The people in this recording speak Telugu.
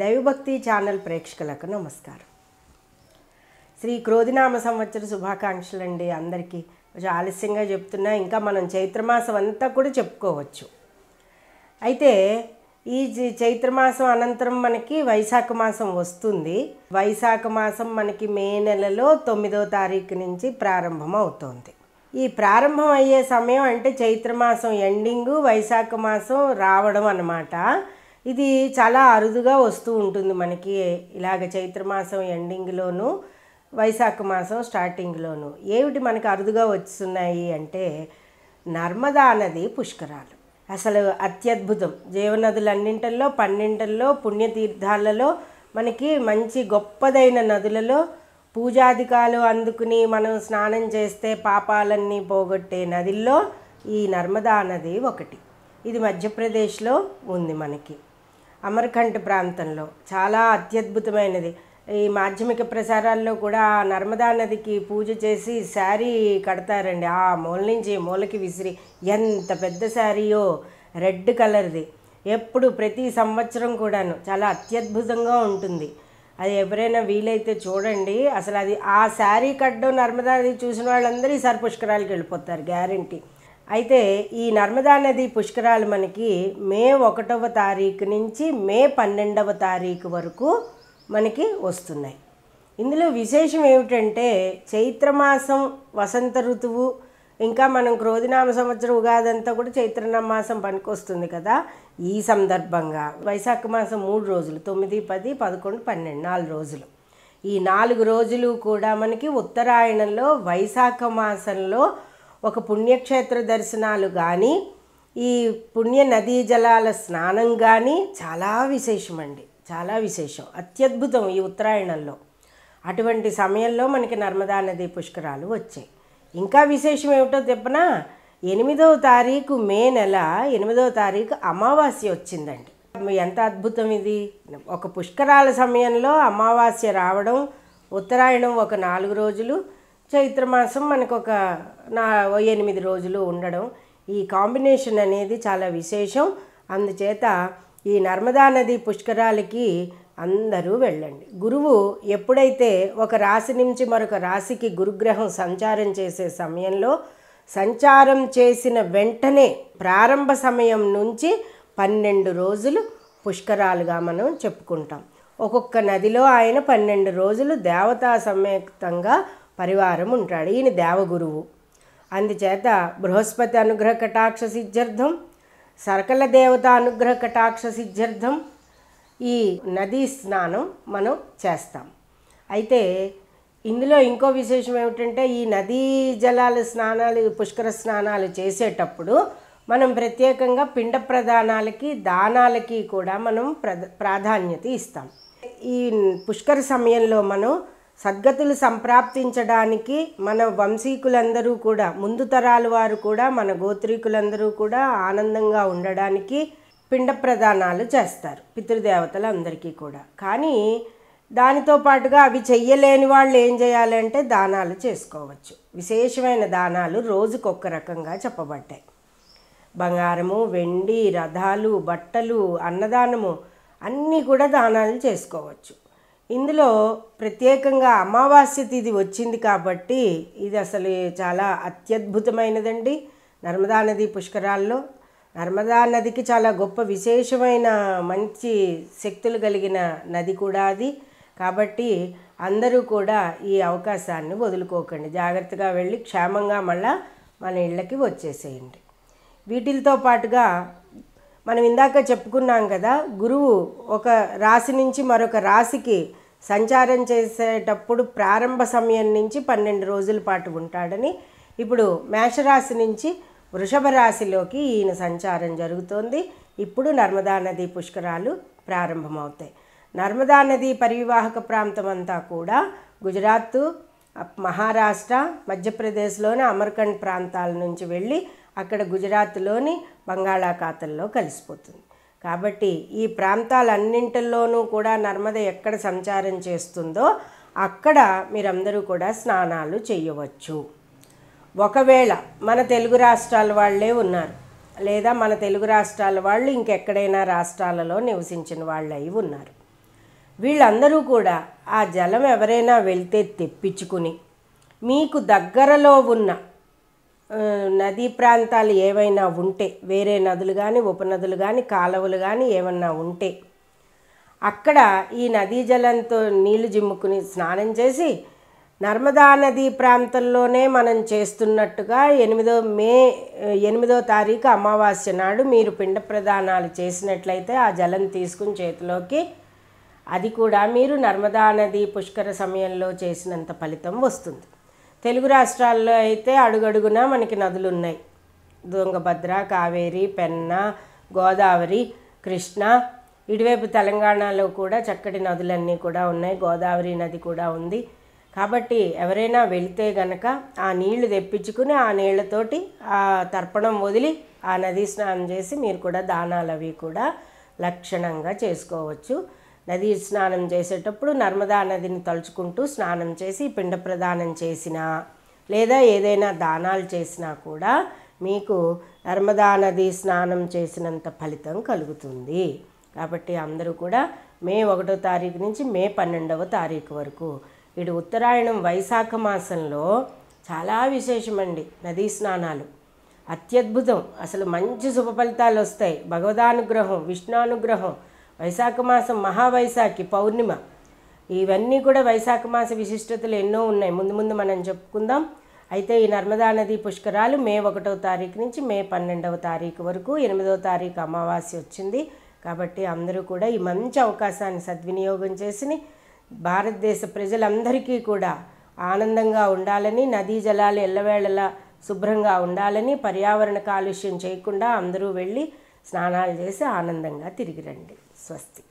దైవభక్తి ఛానల్ ప్రేక్షకులకు నమస్కారం శ్రీ క్రోధినామ సంవత్సర శుభాకాంక్షలు అండి అందరికీ కొంచెం ఆలస్యంగా చెప్తున్నా ఇంకా మనం చైత్రమాసం అంతా కూడా చెప్పుకోవచ్చు అయితే ఈ చైత్రమాసం అనంతరం మనకి వైశాఖ మాసం వస్తుంది వైశాఖ మాసం మనకి మే నెలలో తొమ్మిదో తారీఖు నుంచి ప్రారంభం అవుతోంది ఈ ప్రారంభం అయ్యే సమయం అంటే చైత్రమాసం ఎండింగు వైశాఖ మాసం రావడం అన్నమాట ఇది చాలా అరుదుగా వస్తూ ఉంటుంది మనకి ఇలాగ చైత్రమాసం ఎండింగ్లోనూ వైశాఖ మాసం స్టార్టింగ్లోనూ ఏమిటి మనకు అరుదుగా వస్తున్నాయి అంటే నర్మదా నది పుష్కరాలు అసలు అత్యద్భుతం జీవనదులన్నింటిలో పన్నెండల్లో పుణ్యతీర్థాలలో మనకి మంచి గొప్పదైన నదులలో పూజాధికాలు అందుకుని మనం స్నానం చేస్తే పాపాలన్నీ పోగొట్టే నదిల్లో ఈ నర్మదా నది ఒకటి ఇది మధ్యప్రదేశ్లో ఉంది మనకి అమర్ఖండ్ ప్రాంతంలో చాలా అత్యద్భుతమైనది ఈ మాధ్యమిక ప్రసారాల్లో కూడా నర్మదా నదికి పూజ చేసి శారీ కడతారండి ఆ మూల నుంచి మూలకి విసిరి ఎంత పెద్ద శారీయో రెడ్ కలర్ది ఎప్పుడు ప్రతి సంవత్సరం కూడాను చాలా అత్యద్భుతంగా ఉంటుంది అది ఎవరైనా వీలైతే చూడండి అసలు అది ఆ శారీ కట్టడం నర్మదా నది చూసిన వాళ్ళందరూ ఈసారి పుష్కరాలకి వెళ్ళిపోతారు గ్యారంటీ అయితే ఈ నర్మదా నది పుష్కరాలు మనకి మే ఒకటవ తారీఖు నుంచి మే పన్నెండవ తారీఖు వరకు మనకి వస్తున్నాయి ఇందులో విశేషం ఏమిటంటే చైత్రమాసం వసంత ఋతువు ఇంకా మనం క్రోధినామ సంవత్సరం ఉగాదంతా కూడా చైత్రనామాసం పనికొస్తుంది కదా ఈ సందర్భంగా వైశాఖ మాసం మూడు రోజులు తొమ్మిది పది పదకొండు పన్నెండు నాలుగు రోజులు ఈ నాలుగు రోజులు కూడా మనకి ఉత్తరాయణంలో వైశాఖ మాసంలో ఒక పుణ్యక్షేత్ర దర్శనాలు కానీ ఈ పుణ్య నదీ జలాల స్నానం కానీ చాలా విశేషమండి చాలా విశేషం అత్యద్భుతం ఈ ఉత్తరాయణంలో అటువంటి సమయంలో మనకి నర్మదా నది పుష్కరాలు వచ్చాయి ఇంకా విశేషం ఏమిటో తెప్పన ఎనిమిదవ తారీఖు మే నెల ఎనిమిదవ తారీఖు అమావాస్య వచ్చిందండి ఎంత అద్భుతం ఇది ఒక పుష్కరాల సమయంలో అమావాస్య రావడం ఉత్తరాయణం ఒక నాలుగు రోజులు చైత్రమాసం మనకు ఒక నా ఎనిమిది రోజులు ఉండడం ఈ కాంబినేషన్ అనేది చాలా విశేషం అందుచేత ఈ నర్మదా నది పుష్కరాలకి అందరూ వెళ్ళండి గురువు ఎప్పుడైతే ఒక రాశి నుంచి మరొక రాశికి గురుగ్రహం సంచారం చేసే సమయంలో సంచారం చేసిన వెంటనే ప్రారంభ సమయం నుంచి పన్నెండు రోజులు పుష్కరాలుగా మనం చెప్పుకుంటాం ఒక్కొక్క నదిలో ఆయన పన్నెండు రోజులు దేవతా సమేతంగా పరివారం ఉంటాడు ఈయన దేవగురువు అందుచేత బృహస్పతి అనుగ్రహ కటాక్ష సిద్ధ్యర్థం సరకల దేవత అనుగ్రహ కటాక్ష సిద్ధ్యర్థం ఈ నదీ స్నానం మనం చేస్తాం అయితే ఇందులో ఇంకో విశేషం ఏమిటంటే ఈ నదీ జలాల స్నానాలు పుష్కర స్నానాలు చేసేటప్పుడు మనం ప్రత్యేకంగా పిండ ప్రధానాలకి దానాలకి కూడా మనం ప్రాధాన్యత ఇస్తాం ఈ పుష్కర సమయంలో మనం సద్గతులు సంప్రాప్తించడానికి మన వంశీకులందరూ కూడా ముందు తరాల వారు కూడా మన గోత్రీకులందరూ కూడా ఆనందంగా ఉండడానికి పిండ ప్రదానాలు చేస్తారు పితృదేవతలందరికీ కూడా కానీ దానితో పాటుగా అవి చెయ్యలేని వాళ్ళు ఏం చేయాలంటే దానాలు చేసుకోవచ్చు విశేషమైన దానాలు రోజుకొక్క రకంగా చెప్పబడ్డాయి బంగారము వెండి రథాలు బట్టలు అన్నదానము అన్నీ కూడా దానాలు చేసుకోవచ్చు ఇందులో ప్రత్యేకంగా అమావాస్య తిథి వచ్చింది కాబట్టి ఇది అసలు చాలా అత్యద్భుతమైనదండి నర్మదా నది పుష్కరాల్లో నర్మదా నదికి చాలా గొప్ప విశేషమైన మంచి శక్తులు కలిగిన నది కూడా అది కాబట్టి అందరూ కూడా ఈ అవకాశాన్ని వదులుకోకండి జాగ్రత్తగా వెళ్ళి క్షేమంగా మళ్ళా మన ఇళ్ళకి వచ్చేసేయండి వీటితో పాటుగా మనం ఇందాక చెప్పుకున్నాం కదా గురువు ఒక రాశి నుంచి మరొక రాశికి సంచారం చేసేటప్పుడు ప్రారంభ సమయం నుంచి పన్నెండు రోజుల పాటు ఉంటాడని ఇప్పుడు మేషరాశి నుంచి వృషభ రాశిలోకి ఈయన సంచారం జరుగుతోంది ఇప్పుడు నర్మదా నది పుష్కరాలు ప్రారంభమవుతాయి నర్మదా నది పరివాహక ప్రాంతం అంతా కూడా గుజరాత్ మహారాష్ట్ర మధ్యప్రదేశ్లోని అమర్ఖండ్ ప్రాంతాల నుంచి వెళ్ళి అక్కడ గుజరాత్లోని బంగాళాఖాతంలో కలిసిపోతుంది కాబట్టి ఈ ప్రాంతాలన్నింటిలోనూ కూడా నర్మద ఎక్కడ సంచారం చేస్తుందో అక్కడ మీరందరూ కూడా స్నానాలు చేయవచ్చు ఒకవేళ మన తెలుగు రాష్ట్రాల వాళ్ళే ఉన్నారు లేదా మన తెలుగు రాష్ట్రాల వాళ్ళు ఇంకెక్కడైనా రాష్ట్రాలలో నివసించిన వాళ్ళు ఉన్నారు వీళ్ళందరూ కూడా ఆ జలం ఎవరైనా వెళ్తే తెప్పించుకుని మీకు దగ్గరలో ఉన్న నదీ ప్రాంతాలు ఏవైనా ఉంటే వేరే నదులు కానీ ఉపనదులు కానీ కాలువలు కానీ ఏమన్నా ఉంటే అక్కడ ఈ నదీ జలంతో నీళ్లు జిమ్ముకుని స్నానం చేసి నర్మదా నదీ ప్రాంతంలోనే మనం చేస్తున్నట్టుగా ఎనిమిదో మే ఎనిమిదో తారీఖు అమావాస్య నాడు మీరు పిండ ప్రదానాలు చేసినట్లయితే ఆ జలం తీసుకుని చేతిలోకి అది కూడా మీరు నర్మదా నది పుష్కర సమయంలో చేసినంత ఫలితం వస్తుంది తెలుగు రాష్ట్రాల్లో అయితే అడుగడుగునా మనకి నదులు ఉన్నాయి దొంగభద్ర కావేరి పెన్న గోదావరి కృష్ణ ఇటువైపు తెలంగాణలో కూడా చక్కటి నదులన్నీ కూడా ఉన్నాయి గోదావరి నది కూడా ఉంది కాబట్టి ఎవరైనా వెళితే గనక ఆ నీళ్లు తెప్పించుకుని ఆ నీళ్లతోటి ఆ తర్పణం వదిలి ఆ నదీ స్నానం చేసి మీరు కూడా దానాలు అవి కూడా లక్షణంగా చేసుకోవచ్చు నది స్నానం చేసేటప్పుడు నర్మదా నదిని తలుచుకుంటూ స్నానం చేసి పిండ ప్రదానం చేసినా లేదా ఏదైనా దానాలు చేసినా కూడా మీకు నర్మదా నది స్నానం చేసినంత ఫలితం కలుగుతుంది కాబట్టి అందరూ కూడా మే ఒకటో తారీఖు నుంచి మే పన్నెండవ తారీఖు వరకు ఇటు ఉత్తరాయణం వైశాఖ మాసంలో చాలా విశేషమండి నదీ స్నానాలు అత్యద్భుతం అసలు మంచి శుభ ఫలితాలు వస్తాయి భగవదానుగ్రహం విష్ణానుగ్రహం వైశాఖ మాసం మహావైశాఖి పౌర్ణిమ ఇవన్నీ కూడా వైశాఖ మాస విశిష్టతలు ఎన్నో ఉన్నాయి ముందు ముందు మనం చెప్పుకుందాం అయితే ఈ నర్మదా నది పుష్కరాలు మే ఒకటో తారీఖు నుంచి మే పన్నెండవ తారీఖు వరకు ఎనిమిదవ తారీఖు అమావాస్య వచ్చింది కాబట్టి అందరూ కూడా ఈ మంచి అవకాశాన్ని సద్వినియోగం చేసి భారతదేశ ప్రజలందరికీ కూడా ఆనందంగా ఉండాలని నదీ జలాలు ఎల్లవేళలా శుభ్రంగా ఉండాలని పర్యావరణ కాలుష్యం చేయకుండా అందరూ వెళ్ళి స్నానాలు చేసి ఆనందంగా తిరిగి రండి స్వస్తి